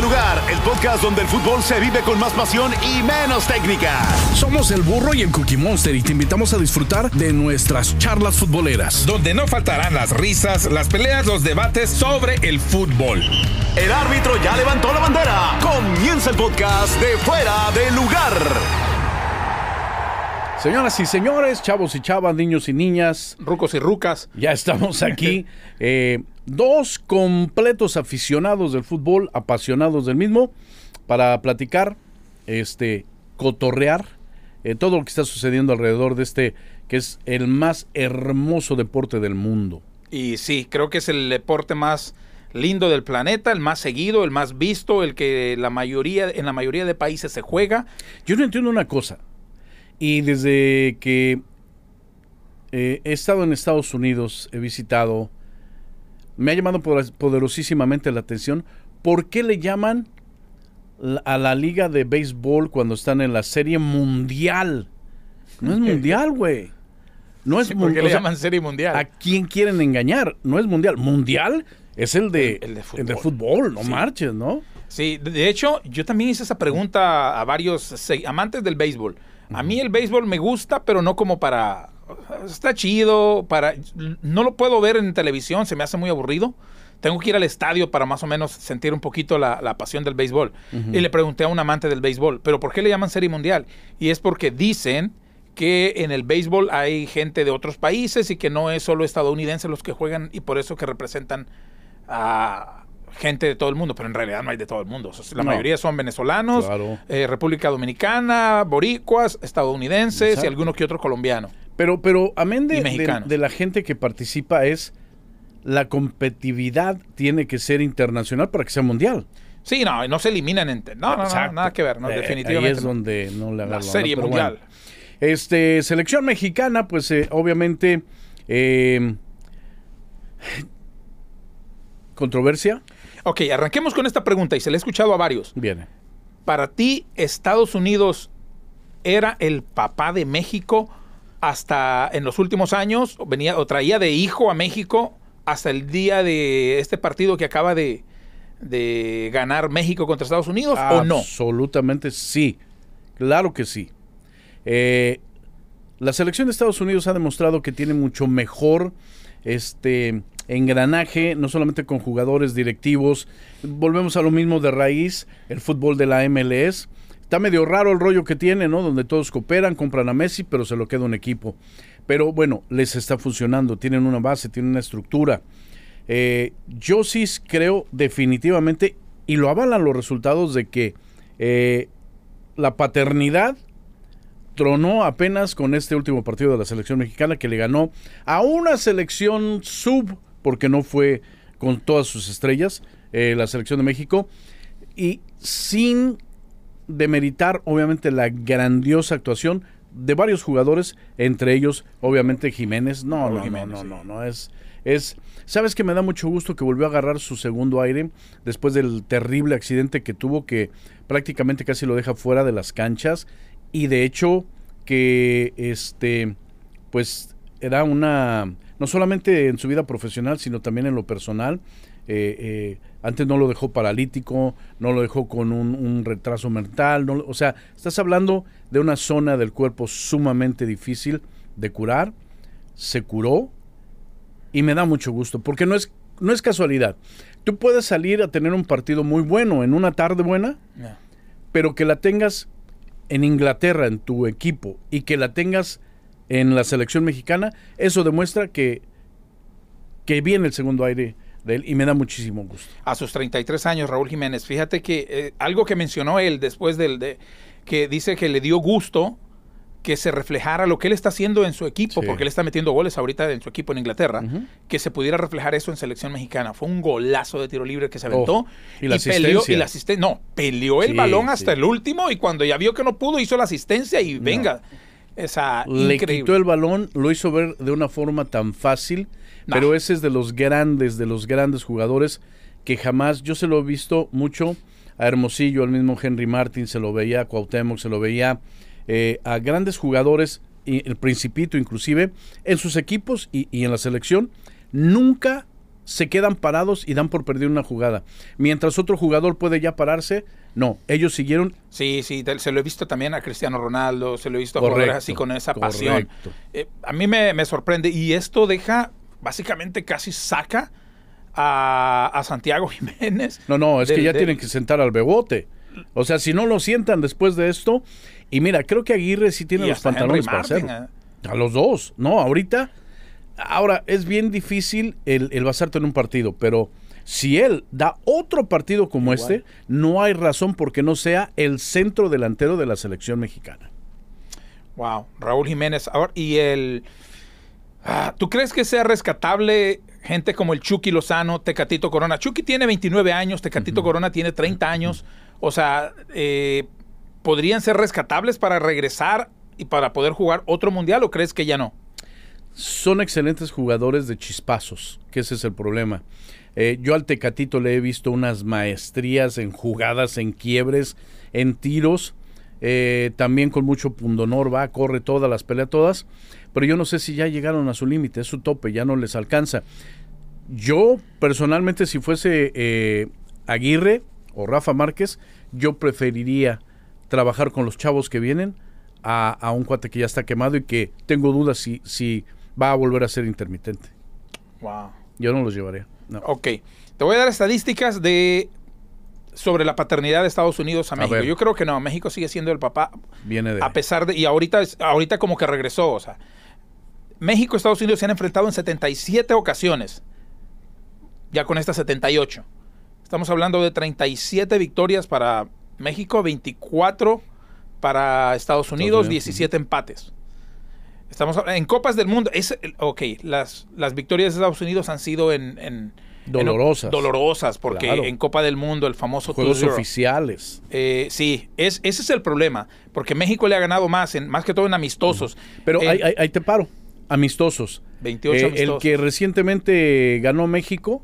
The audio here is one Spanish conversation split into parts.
lugar, el podcast donde el fútbol se vive con más pasión y menos técnica. Somos el burro y el Cookie Monster y te invitamos a disfrutar de nuestras charlas futboleras. Donde no faltarán las risas, las peleas, los debates sobre el fútbol. El árbitro ya levantó la bandera. Comienza el podcast de fuera de lugar. Señoras y señores, chavos y chavas, niños y niñas, rucos y rucas, ya estamos aquí. eh, dos completos aficionados del fútbol, apasionados del mismo, para platicar, este, cotorrear eh, todo lo que está sucediendo alrededor de este, que es el más hermoso deporte del mundo. Y sí, creo que es el deporte más lindo del planeta, el más seguido, el más visto, el que la mayoría, en la mayoría de países se juega. Yo no entiendo una cosa. Y desde que eh, he estado en Estados Unidos, he visitado me ha llamado poderosísimamente la atención. ¿Por qué le llaman a la liga de béisbol cuando están en la serie mundial? No es mundial, güey. No es le llaman serie mundial? ¿A quién quieren engañar? No es mundial. Mundial es el de, el, de, fútbol. no marches, ¿no? Sí, de hecho, yo también hice esa pregunta a varios amantes del béisbol. A mí el béisbol me gusta, pero no como para está chido, para, no lo puedo ver en televisión, se me hace muy aburrido. Tengo que ir al estadio para más o menos sentir un poquito la, pasión del béisbol. Y le pregunté a un amante del béisbol, ¿pero por qué le llaman Serie Mundial? Y es porque dicen que en el béisbol hay gente de otros países y que no es solo estadounidense los que juegan y por eso que representan a, gente de todo el mundo, pero en realidad no hay de todo el mundo. La mayoría son venezolanos, eh, República Dominicana, boricuas, estadounidenses y algunos que otro colombiano. Pero, pero amén de, de, la gente que participa es la competitividad tiene que ser internacional para que sea mundial. Sí, no, no se eliminan. En, no, no, no, nada que ver, definitivamente. Eh, ahí es donde no le La serie mundial. Este, selección mexicana, pues eh, obviamente. Em, ¿Controversia? Ok, arranquemos con esta pregunta y se la he escuchado a varios. Bien. Para ti, Estados Unidos era el papá de México hasta en los últimos años venía o traía de hijo a México hasta el día de este partido que acaba de, ganar México contra Estados Unidos o no? Absolutamente sí, claro que sí. Eh, la selección de Estados Unidos ha demostrado que tiene mucho mejor este engranaje, no solamente con jugadores directivos, volvemos a lo mismo de raíz, el fútbol de la MLS, Está medio raro el rollo que tiene, ¿no? Donde todos cooperan, compran a Messi, pero se lo queda un equipo. Pero bueno, les está funcionando, tienen una base, tienen una estructura. Eh, yo sí creo definitivamente, y lo avalan los resultados de que eh, la paternidad tronó apenas con este último partido de la selección mexicana que le ganó a una selección sub, porque no fue con todas sus estrellas, eh, la selección de México, y sin meritar obviamente la grandiosa actuación de varios jugadores, entre ellos obviamente Jiménez. No, no, no, no, no, no, es es sabes que me da mucho gusto que volvió a agarrar su segundo aire después del terrible accidente que tuvo que prácticamente casi lo deja fuera de las canchas y de hecho que este pues era una no solamente en su vida profesional, sino también en lo personal eh, eh, antes no lo dejó paralítico, no lo dejó con un, retraso mental, no, o sea, estás hablando de una zona del cuerpo sumamente difícil de curar, se curó y me da mucho gusto, porque no es, no es casualidad. Tú puedes salir a tener un partido muy bueno en una tarde buena, pero que la tengas en Inglaterra, en tu equipo, y que la tengas en la selección mexicana, eso demuestra que, que viene el segundo aire de él y me da muchísimo gusto. A sus 33 años, Raúl Jiménez, fíjate que eh, algo que mencionó él después del de que dice que le dio gusto que se reflejara lo que él está haciendo en su equipo, porque él está metiendo goles ahorita en su equipo en Inglaterra, que se pudiera reflejar eso en selección mexicana. Fue un golazo de tiro libre que se aventó oh, y, la asistencia, no, peleó el balón hasta el último y cuando ya vio que no pudo hizo la asistencia y venga. Esa le quitó el balón, lo hizo ver de una forma tan fácil pero ese es de los grandes, de los grandes jugadores que jamás, yo se lo he visto mucho a Hermosillo, al mismo Henry Martin, se lo veía a Cuauhtémoc, se lo veía eh, a grandes jugadores, y el Principito inclusive, en sus equipos y, en la selección, nunca se quedan parados y dan por perder una jugada. Mientras otro jugador puede ya pararse, no, ellos siguieron. Sí, sí, se lo he visto también a Cristiano Ronaldo, se lo he visto a jugadores así con esa pasión. Eh, a mí me, me, sorprende y esto deja básicamente casi saca a, Santiago Jiménez. No, no, es que ya tienen que sentar al bebote. O sea, si no lo sientan después de esto, y mira, creo que Aguirre sí tiene los pantalones para hacerlo. Eh. A los dos, no, ahorita. Ahora, es bien difícil el, el basarte en un partido, pero si él da otro partido como este, no hay razón porque no sea el centro delantero de la selección mexicana. Wow, Raúl Jiménez. Ahora, y el. Ah, ¿Tú crees que sea rescatable gente como el Chucky Lozano, Tecatito Corona? Chucky tiene 29 años, Tecatito Corona tiene 30 años. O sea, eh, ¿podrían ser rescatables para regresar y para poder jugar otro mundial o crees que ya no? Son excelentes jugadores de chispazos, que ese es el problema. Eh, yo al Tecatito le he visto unas maestrías en jugadas, en quiebres, en tiros. Eh, también con mucho pundonor va, corre todas, las peleas todas pero yo no sé si ya llegaron a su límite, es su tope, ya no les alcanza. Yo personalmente, si fuese eh, Aguirre o Rafa Márquez, yo preferiría trabajar con los chavos que vienen a, un cuate que ya está quemado y que tengo dudas si, si va a volver a ser intermitente. Wow. Yo no los llevaría. No. Ok. Te voy a dar estadísticas de sobre la paternidad de Estados Unidos a, México. Yo creo que no, México sigue siendo el papá. Viene de. A pesar de. Y ahorita, ahorita como que regresó, o sea. México y Estados Unidos se han enfrentado en 77 ocasiones, ya con estas 78. Estamos hablando de 37 victorias para México, 24 para Estados Unidos, 17 empates. Estamos en Copas del Mundo. Es, ok, las, las victorias de Estados Unidos han sido en. dolorosas. dolorosas, porque en Copa del Mundo, el famoso. Juegos oficiales. Eh, sí, ese es el problema, porque México le ha ganado más, en, más que todo en amistosos. Pero eh, ahí te paro amistosos. 28 eh, El que recientemente ganó México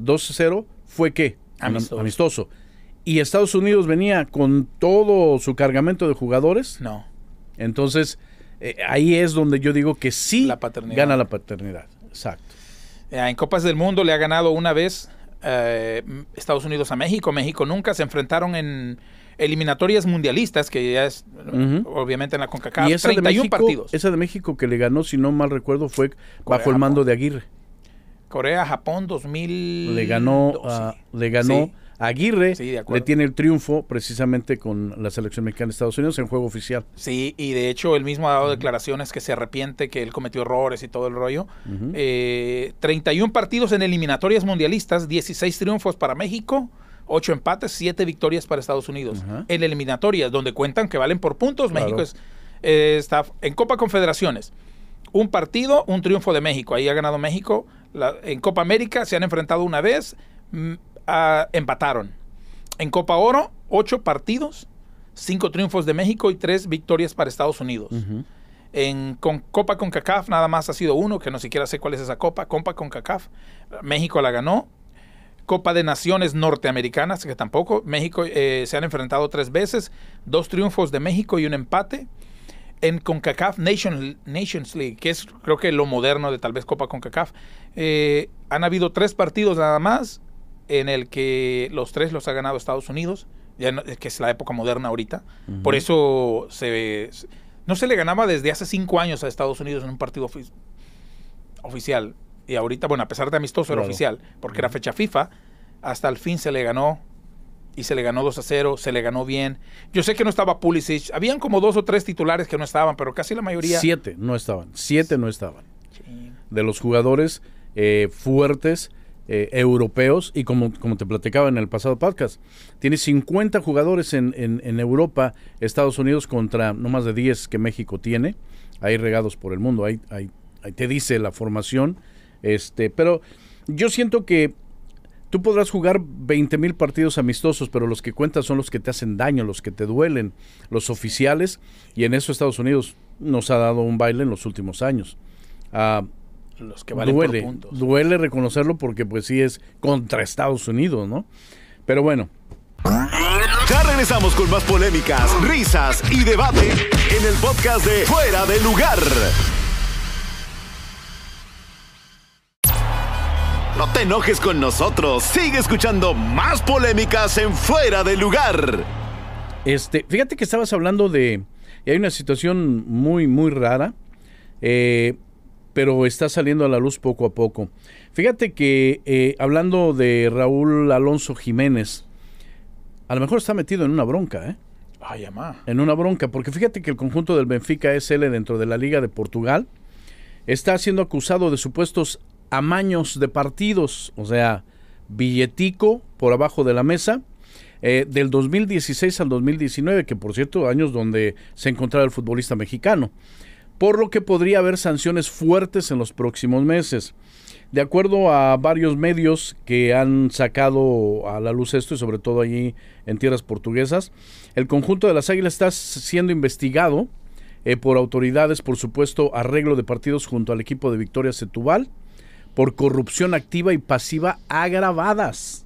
2-0 fue qué? Amistoso. ¿Y Estados Unidos venía con todo su cargamento de jugadores? No. Entonces, eh, ahí es donde yo digo que sí gana la paternidad. Exacto. Eh, en Copas del Mundo le ha ganado una vez Estados Unidos a México, México nunca. Se enfrentaron en eliminatorias mundialistas, que ya es obviamente en la CONCACAF, y esa 31 de México, partidos. Esa de México que le ganó, si no mal recuerdo, fue bajo el mando de Aguirre. Corea, Japón 2000. Le ganó, ah, le ganó Aguirre, le tiene el triunfo precisamente con la selección mexicana de Estados Unidos en juego oficial. Sí, y de hecho él mismo ha dado declaraciones que se arrepiente, que él cometió errores y todo el rollo. Eh, 31 partidos en eliminatorias mundialistas, 16 triunfos para México, ocho empates, siete victorias para Estados Unidos. En eliminatorias, donde cuentan que valen por puntos, México eh, está en Copa Confederaciones. Un partido, un triunfo de México. Ahí ha ganado México. en Copa América se han enfrentado una vez, mm, empataron. En Copa Oro, ocho partidos, cinco triunfos de México y tres victorias para Estados Unidos. Copa En con, Copa CONCACAF nada más ha sido uno, que no siquiera sé cuál es esa copa. Copa CONCACAF, México la ganó, Copa de Naciones norteamericanas, que tampoco. México eh, se han enfrentado tres veces, dos triunfos de México y un empate. En CONCACAF Nation, Nations League, que es creo que lo moderno de tal vez Copa CONCACAF, eh, han habido tres partidos nada más en el que los tres los ha ganado Estados Unidos, ya que es la época moderna ahorita. Por eso se, no se le ganaba desde hace cinco años a Estados Unidos en un partido oficial y ahorita, bueno, a pesar de amistoso era oficial, porque era fecha FIFA, hasta el fin se le ganó y se le ganó 2 a 0, se le ganó bien. Yo sé que no estaba Pulisic, habían como dos o tres titulares que no estaban, pero casi la mayoría... Siete no estaban, siete no estaban. De los jugadores eh, fuertes eh, europeos y como, como te platicaba en el pasado podcast, tiene 50 jugadores en, Europa, Estados Unidos contra no más de 10 que México tiene, ahí regados por el mundo, ahí, ahí te dice la formación este, pero yo siento que tú podrás jugar 20 mil partidos amistosos, pero los que cuentan son los que te hacen daño, los que te duelen, los oficiales, y en eso Estados Unidos nos ha dado un baile en los últimos años. Ah, los que duele, Duele reconocerlo porque pues sí es contra Estados Unidos, ¿no? Pero bueno. Ya regresamos con más polémicas, risas y debate en el podcast de Fuera de Lugar. No te enojes con nosotros. Sigue escuchando más polémicas en Fuera de Lugar. Este, fíjate que estabas hablando de. Hay una situación muy, muy rara. Eh, pero está saliendo a la luz poco a poco. Fíjate que eh, hablando de Raúl Alonso Jiménez, a lo mejor está metido en una bronca, ¿eh? Ay, amá. En una bronca, porque fíjate que el conjunto del Benfica SL dentro de la Liga de Portugal está siendo acusado de supuestos amaños de partidos, o sea, billetico por abajo de la mesa. Eh, del 2016 al 2019, que por cierto, años donde se encontraba el futbolista mexicano, por lo que podría haber sanciones fuertes en los próximos meses. De acuerdo a varios medios que han sacado a la luz esto, y sobre todo allí en tierras portuguesas, el conjunto de las Águilas está siendo investigado eh, por autoridades, por supuesto, arreglo de partidos junto al equipo de Victoria Setúbal, por corrupción activa y pasiva agravadas.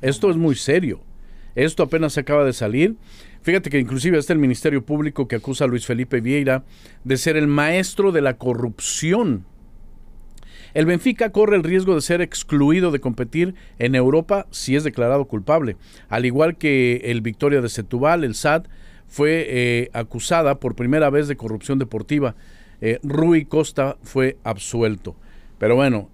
Esto es muy serio. Esto apenas acaba de salir. Fíjate que inclusive está el Ministerio Público que acusa a Luis Felipe Vieira de ser el maestro de la corrupción. El Benfica corre el riesgo de ser excluido de competir en Europa si es declarado culpable, al igual que el Victoria de Setúbal, el SAT, fue eh, acusada por primera vez de corrupción deportiva. Eh, Rui Costa fue absuelto. Pero bueno,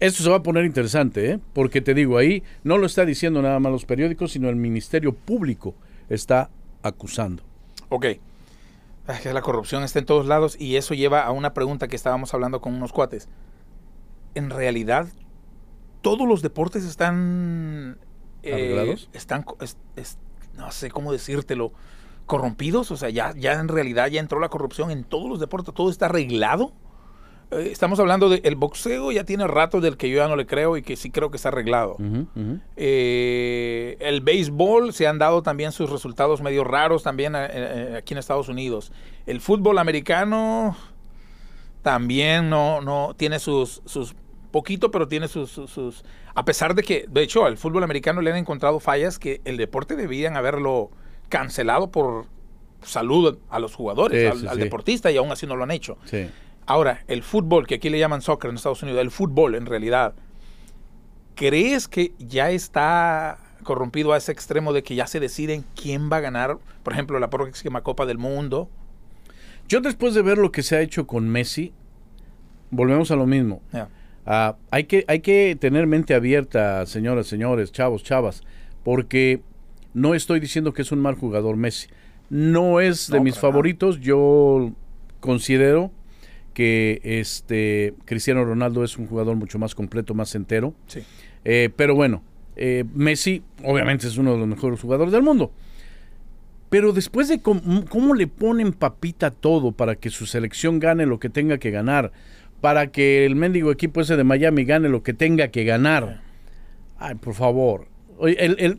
esto se va a poner interesante, ¿eh? porque te digo, ahí no lo está diciendo nada más los periódicos, sino el Ministerio Público está acusando. Ok. que la corrupción está en todos lados y eso lleva a una pregunta que estábamos hablando con unos cuates. En realidad, todos los deportes están... Eh, arreglados están... no sé cómo decírtelo. Corrompidos, o sea, ya, ya en realidad ya entró la corrupción en todos los deportes, todo está arreglado. Eh, estamos hablando del el boxeo, ya tiene rato del que yo ya no le creo y que sí creo que está arreglado. Eh, el béisbol se han dado también sus resultados medio raros también eh, aquí en Estados Unidos. El fútbol americano también no, no tiene sus, sus poquito, pero tiene sus, A pesar de que, de hecho, al fútbol americano le han encontrado fallas que el deporte debían haberlo cancelado por salud a los jugadores, al, deportista, y aún así no lo han hecho. Ahora, el fútbol, que aquí le llaman soccer en Estados Unidos, el fútbol en realidad, ¿crees que ya está corrompido a ese extremo de que ya se deciden quién va a ganar, por ejemplo, la próxima Copa del Mundo? Yo después de ver lo que se ha hecho con Messi, volvemos a lo mismo. Ah, hay, que, hay que tener mente abierta, señoras, señores, chavos, chavas, porque no estoy diciendo que es un mal jugador Messi. No es de mis favoritos, yo considero que este Cristiano Ronaldo es un jugador mucho más completo, más entero. Eh, pero bueno, eh, Messi obviamente es uno de los mejores jugadores del mundo. Pero después de cómo, le ponen papita todo para que su selección gane lo que tenga que ganar, para que el mendigo equipo ese de Miami gane lo que tenga que ganar. Ay, por favor.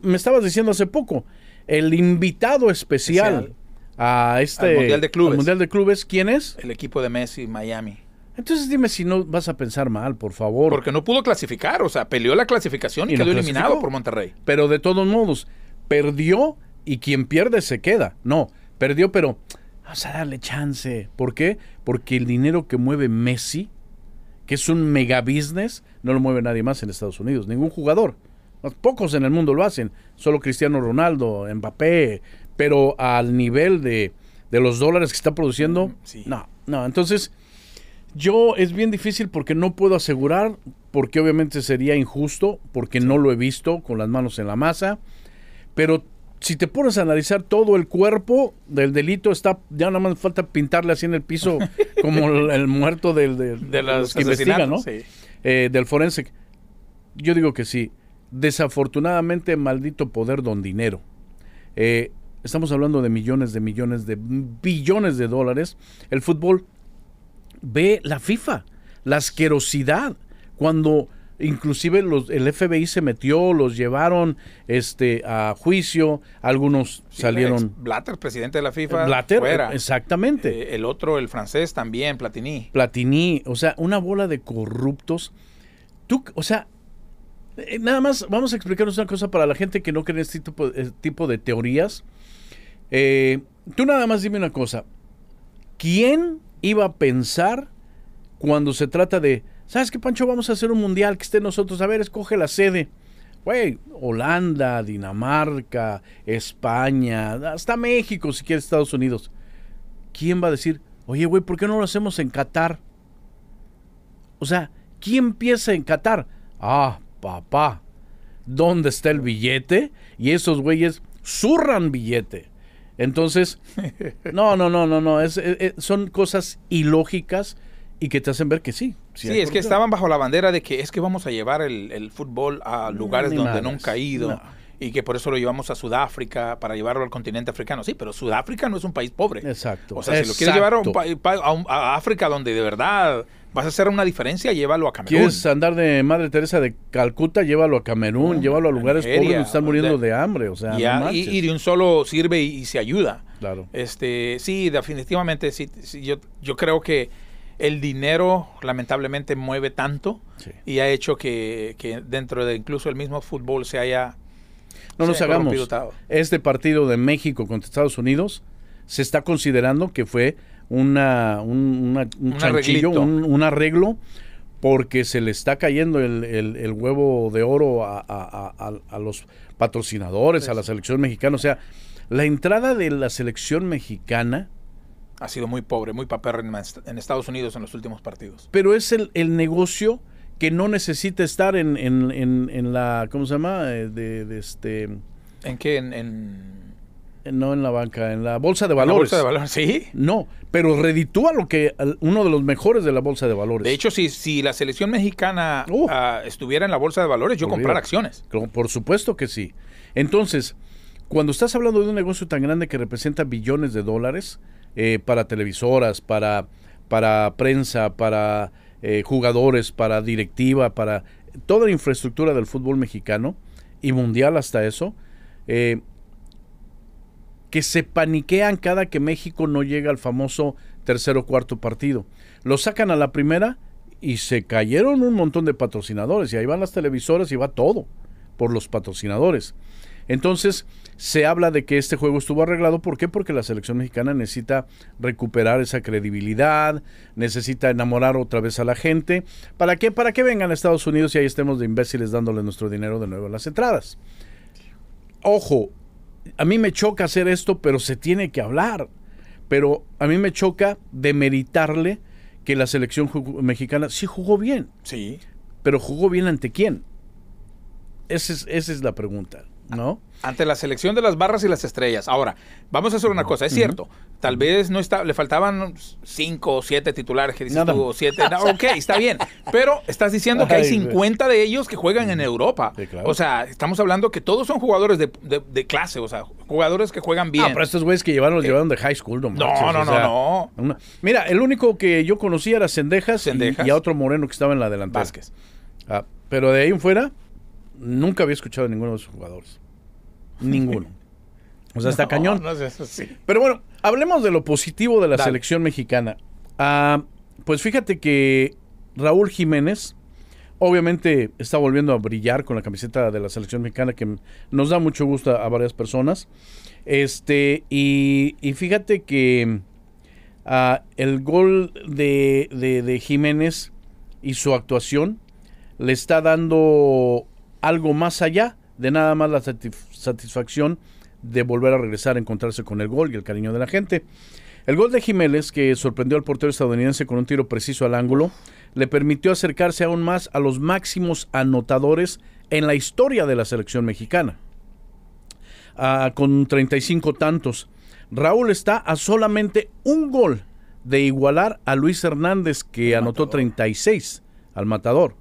me estabas diciendo hace poco, el invitado especial a este al mundial de clubes. mundial de clubes, ¿quién es? El equipo de Messi, Miami. Entonces dime si no vas a pensar mal, por favor. Porque no pudo clasificar, o sea, peleó la clasificación y, quedó eliminado por Monterrey. Pero de todos modos, perdió y quien pierde se queda. No, perdió, pero vamos a darle chance. ¿Por qué? Porque el dinero que mueve Messi, que es un mega business, no lo mueve nadie más en Estados Unidos, ningún jugador. pocos en el mundo lo hacen, solo Cristiano Ronaldo, Mbappé, pero al nivel de, de los dólares que está produciendo, mm, no, no. Entonces, yo es bien difícil porque no puedo asegurar, porque obviamente sería injusto, porque no lo he visto con las manos en la masa, pero si te pones a analizar todo el cuerpo del delito, está ya nada más falta pintarle así en el piso como el, muerto del, de eh, del forense. Yo digo que sí. Desafortunadamente, maldito poder don dinero. Eh, Estamos hablando de millones de millones de billones de dólares. El fútbol ve la FIFA, la asquerosidad. Cuando inclusive los, el FBI se metió, los llevaron este, a juicio, algunos salieron. Blatter, presidente de la FIFA. Eh, Blatter, fuera. exactamente. Eh, el otro, el francés también, Platini. Platini, o sea, una bola de corruptos. Tú, o sea, eh, nada más vamos a explicarnos una cosa para la gente que no cree este tipo, este tipo de teorías. Eh, tú nada más dime una cosa. ¿Quién iba a pensar cuando se trata de, ¿sabes qué, Pancho? Vamos a hacer un mundial que esté nosotros. A ver, escoge la sede. Güey, Holanda, Dinamarca, España, hasta México, si quieres, Estados Unidos. ¿Quién va a decir, oye, güey, ¿por qué no lo hacemos en Qatar? O sea, ¿quién piensa en Qatar? Ah, papá, ¿dónde está el billete? Y esos güeyes zurran billete. Entonces, no, no, no, no, no, es, son cosas ilógicas y que te hacen ver que sí. Sí, es que estaban bajo la bandera de que es que vamos a llevar el, fútbol a mm, lugares donde no han caído. Y que por eso lo llevamos a Sudáfrica, para llevarlo al continente africano. Sí, pero Sudáfrica no es un país pobre. Exacto. O sea, si lo quieres llevar a, a África donde de verdad vas a hacer una diferencia, llévalo a Camerún. ¿Quieres andar de Madre Teresa de Calcuta? Llévalo a Camerún, llévalo a lugares pobres donde están muriendo de, hambre. O sea, y, de un solo sirve y, se ayuda. Claro. Este, sí, definitivamente, sí, yo, yo creo que el dinero lamentablemente mueve tanto y ha hecho que, dentro de incluso el mismo fútbol se haya... No nos hagamos. Este partido de México contra Estados Unidos se está considerando que fue una, un, chanchillo, un, arreglo, porque se le está cayendo el, huevo de oro a, los patrocinadores, a la selección mexicana. O sea, la entrada de la selección mexicana ha sido muy pobre, muy papel en Estados Unidos en los últimos partidos. Pero es el, negocio que no necesita estar en, la, ¿cómo se llama? Eh, de, este... ¿En qué? en eh, no en la banca, en la bolsa de valores. ¿La bolsa de valores, sí. No, pero reditúa lo que uno de los mejores de la bolsa de valores. De hecho, si, si la selección mexicana uh. ah, estuviera en la bolsa de valores, yo comprar acciones. Por supuesto que sí. Entonces, cuando estás hablando de un negocio tan grande que representa billones de dólares eh, para televisoras, para, para prensa, para eh, jugadores, para directiva, para toda la infraestructura del fútbol mexicano y mundial hasta eso, eh, que se paniquean cada que México no llega al famoso tercer o cuarto partido. Lo sacan a la primera y se cayeron un montón de patrocinadores y ahí van las televisoras y va todo por los patrocinadores. Entonces, se habla de que este juego estuvo arreglado. ¿Por qué? Porque la selección mexicana necesita recuperar esa credibilidad, necesita enamorar otra vez a la gente. ¿Para qué? Para que vengan a Estados Unidos y ahí estemos de imbéciles dándole nuestro dinero de nuevo a las entradas. Ojo, a mí me choca hacer esto, pero se tiene que hablar. Pero a mí me choca demeritarle que la selección mexicana sí jugó bien. Sí. Pero jugó bien ante quién. es, esa es la pregunta. Ante la selección de las barras y las estrellas. Ahora, vamos a hacer una cosa, es cierto, tal vez no está, le faltaban cinco o siete titulares que siete, ok, está bien, pero estás diciendo que hay 50 de ellos que juegan en Europa. O sea, estamos hablando que todos son jugadores de, clase, o sea, jugadores que juegan bien. Ah, pero estos güeyes que llevaron los eh, llevaron de high school, no No, no, no, Mira, el único que yo conocía era Cendejas Y, a otro moreno que estaba en la delantera. Ah, pero de ahí en fuera, nunca había escuchado a ninguno de esos jugadores. Ninguno. O sea, está cañón. Pero bueno, hablemos de lo positivo de la selección mexicana. Ah, pues fíjate que Raúl Jiménez, obviamente está volviendo a brillar con la camiseta de la selección mexicana que nos da mucho gusto a varias personas. Este, y, fíjate que ah, el gol de, Jiménez y su actuación le está dando algo más allá de nada más la satisfacción de volver a regresar a encontrarse con el gol y el cariño de la gente. El gol de Jiménez, que sorprendió al portero estadounidense con un tiro preciso al ángulo, le permitió acercarse aún más a los máximos anotadores en la historia de la selección mexicana, ah, con 35 tantos. Raúl está a solamente un gol de igualar a Luis Hernández, que anotó 36 al matador.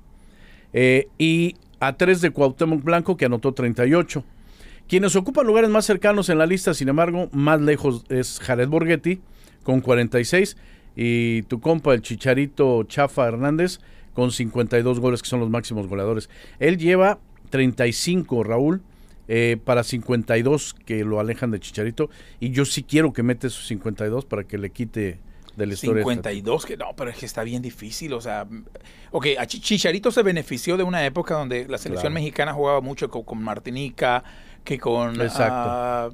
Eh, y a 3 de Cuauhtémoc Blanco, que anotó 38. Quienes ocupan lugares más cercanos en la lista, sin embargo, más lejos es Jared Borghetti con 46 y tu compa, el Chicharito Chafa Hernández, con 52 goles, que son los máximos goleadores. Él lleva 35, Raúl, eh, para 52 que lo alejan de Chicharito. Y yo sí quiero que mete sus 52 para que le quite 52, que no, pero es que está bien difícil. O sea, mm, ok, Chicharito se benefició de una época donde la selección mexicana jugaba mucho con, Martinica, que con ah,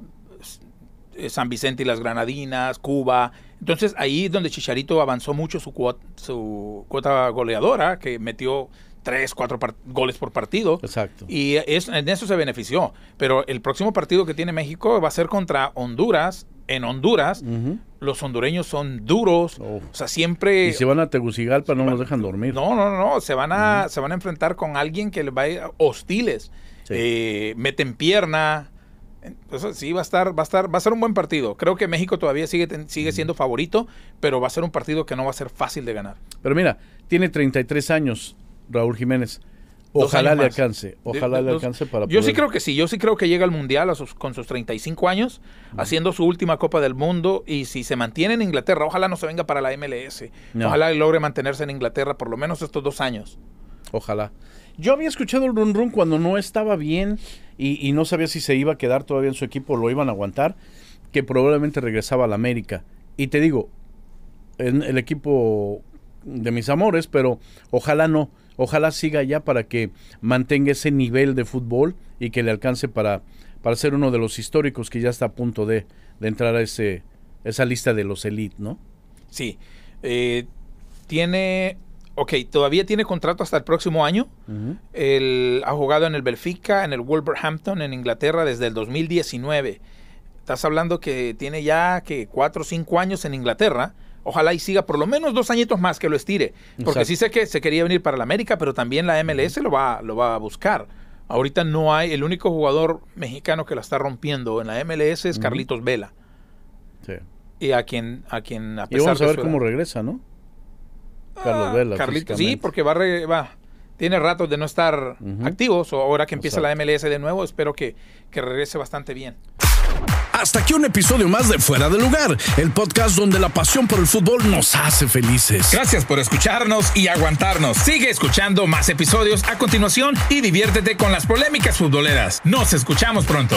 San Vicente y las Granadinas, Cuba. Entonces ahí es donde Chicharito avanzó mucho su cuota, su cuota goleadora, que metió tres, cuatro goles por partido. Exacto. Y en eso se benefició. Pero el próximo partido que tiene México va a ser contra Honduras en Honduras, los hondureños son duros, oh. o sea, siempre... Y se van a Tegucigalpa, no nos dejan dormir. No, no, no, se van a, se van a enfrentar con alguien que les va a ir hostiles, eh, meten pierna, entonces sí va a estar, va a estar, va a ser un buen partido. Creo que México todavía sigue, sigue siendo favorito, pero va a ser un partido que no va a ser fácil de ganar. Pero mira, tiene 33 años Raúl Jiménez. Ojalá le alcance, ojalá le alcance para Yo sí creo que sí, yo sí creo que llega al Mundial sus, con sus 35 años, haciendo su última Copa del Mundo, y si se mantiene en Inglaterra, ojalá no se venga para la MLS, ojalá logre mantenerse en Inglaterra por lo menos estos dos años. Ojalá. Yo había escuchado el run run cuando no estaba bien y, y, no sabía si se iba a quedar todavía en su equipo o lo iban a aguantar, que probablemente regresaba a la América. Y te digo, en el equipo de mis amores, pero ojalá no Ojalá siga ya para que mantenga ese nivel de fútbol y que le alcance para, para ser uno de los históricos que ya está a punto de, entrar a ese, esa lista de los elite, ¿no? Sí. Eh, tiene ok, todavía tiene contrato hasta el próximo año. ha jugado en el Belfica, en el Wolverhampton, en Inglaterra desde el 2019. Estás hablando que tiene ya que cuatro, o cinco años en Inglaterra ojalá y siga por lo menos dos añitos más que lo estire. Porque sí sé que se quería venir para la América, pero también la MLS lo va, lo va a buscar. Ahorita no hay, el único jugador mexicano que la está rompiendo en la MLS es Carlitos Vela. Sí. Y a quien, a quien y vamos a ver cómo regresa, ¿no? Ah, Carlos Vela. sí, porque va, va, tiene ratos de no estar activo, activos. Ahora que empieza la MLS de nuevo, espero que, que regrese bastante bien. Hasta aquí un episodio más de Fuera de Lugar, el podcast donde la pasión por el fútbol nos hace felices. Gracias por escucharnos y aguantarnos. Sigue escuchando más episodios a continuación y diviértete con las polémicas futboleras. Nos escuchamos pronto.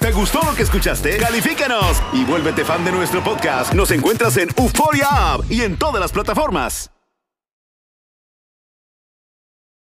¿Te gustó lo que escuchaste? Califícanos y vuélvete fan de nuestro podcast. Nos encuentras en Euforia App y en todas las plataformas.